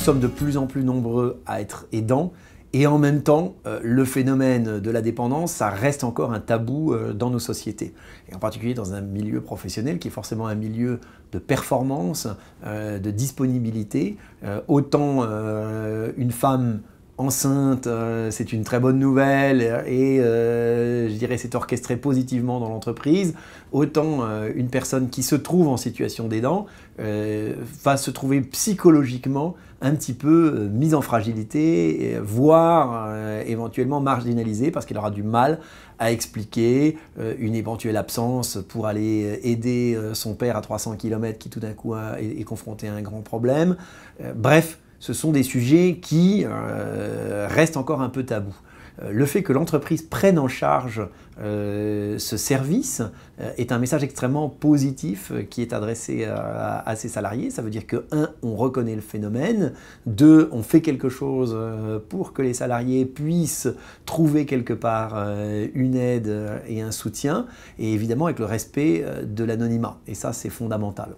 sommes de plus en plus nombreux à être aidants. Et en même temps, euh, le phénomène de la dépendance, ça reste encore un tabou euh, dans nos sociétés. Et en particulier dans un milieu professionnel qui est forcément un milieu de performance, euh, de disponibilité. autant une femme enceinte, euh, c'est une très bonne nouvelle euh, et euh, je dirais c'est orchestré positivement dans l'entreprise, autant une personne qui se trouve en situation d'aidant va se trouver psychologiquement un petit peu mise en fragilité, voire éventuellement marginalisée parce qu'elle aura du mal à expliquer une éventuelle absence pour aller aider son père à 300 km qui tout d'un coup est confronté à un grand problème. bref, ce sont des sujets qui euh, restent encore un peu tabous. Euh, le fait que l'entreprise prenne en charge euh, ce service est un message extrêmement positif qui est adressé à, à, ses salariés. Ça veut dire que, un, on reconnaît le phénomène, deux, on fait quelque chose pour que les salariés puissent trouver quelque part une aide et un soutien, et évidemment avec le respect de l'anonymat. Et ça, c'est fondamental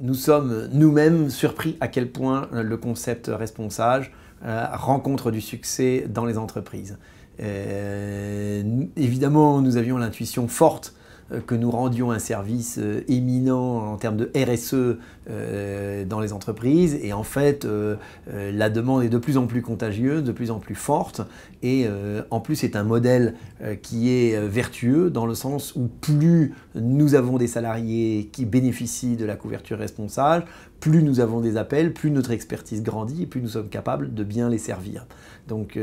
nous sommes nous-mêmes surpris à quel point euh, le concept responsage euh, rencontre du succès dans les entreprises. Euh, évidemment, nous avions l'intuition forte euh, que nous rendions un service euh, éminent en termes de RSE euh, dans les entreprises. Et en fait, la demande est de plus en plus contagieuse, de plus en plus forte. Et en plus, c'est un modèle qui est vertueux dans le sens où plus nous avons des salariés qui bénéficient de la couverture responsable, plus nous avons des appels, plus notre expertise grandit et plus nous sommes capables de bien les servir. Donc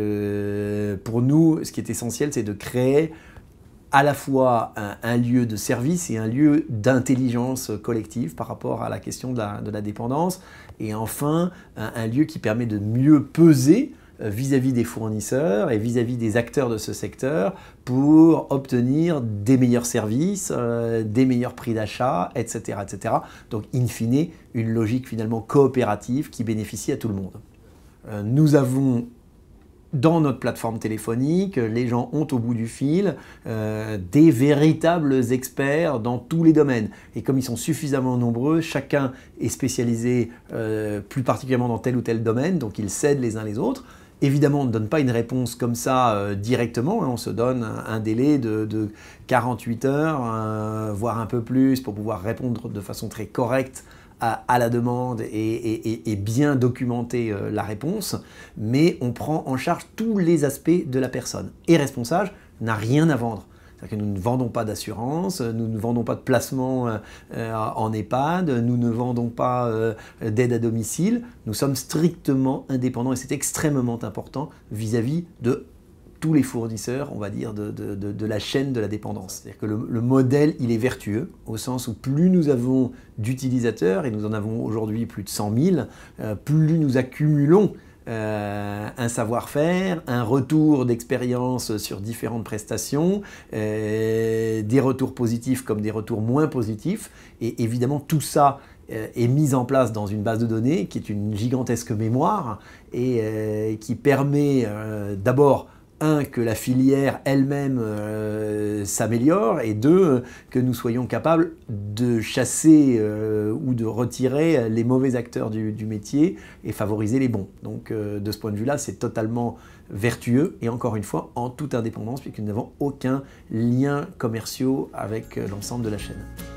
pour nous, ce qui est essentiel, c'est de créer à la fois un, lieu de service et un lieu d'intelligence collective par rapport à la question de la, dépendance, et enfin un, lieu qui permet de mieux peser euh, vis-à-vis des fournisseurs et vis-à-vis des acteurs de ce secteur pour obtenir des meilleurs services, euh, des meilleurs prix d'achat, etc., etc. Donc, in fine, une logique finalement coopérative qui bénéficie à tout le monde. Euh, nous avons dans notre plateforme téléphonique, les gens ont au bout du fil euh, des véritables experts dans tous les domaines. Et comme ils sont suffisamment nombreux, chacun est spécialisé euh, plus particulièrement dans tel ou tel domaine, donc ils cèdent les uns les autres. Évidemment, on ne donne pas une réponse comme ça euh, directement, hein, on se donne un, délai de, de, 48 heures, voire un peu plus, pour pouvoir répondre de façon très correcte à, la demande et, bien documenter euh, la réponse, mais on prend en charge tous les aspects de la personne. Et responsable n'a rien à vendre. C'est-à-dire que nous ne vendons pas d'assurance, euh, nous ne vendons pas de placement euh, en EHPAD, nous ne vendons pas d'aide à domicile. Nous sommes strictement indépendants et c'est extrêmement important vis à -vis de tous les fournisseurs, on va dire, de, la chaîne de la dépendance. C'est-à-dire que le, modèle, il est vertueux, au sens où plus nous avons d'utilisateurs, et nous en avons aujourd'hui plus de 100 000, euh, plus nous accumulons euh, un savoir-faire, un retour d'expérience sur différentes prestations, euh, des retours positifs comme des retours moins positifs. Et évidemment, tout ça est mis en place dans une base de données qui est une gigantesque mémoire et qui permet d'abord un, que la filière elle-même euh, s'améliore, et deux, que nous soyons capables de chasser euh, ou de retirer les mauvais acteurs du, métier et favoriser les bons. Donc euh, de ce point de vue-là, c'est totalement vertueux, et encore une fois, en toute indépendance, puisque nous n'avons aucun lien commercial avec l'ensemble de la chaîne.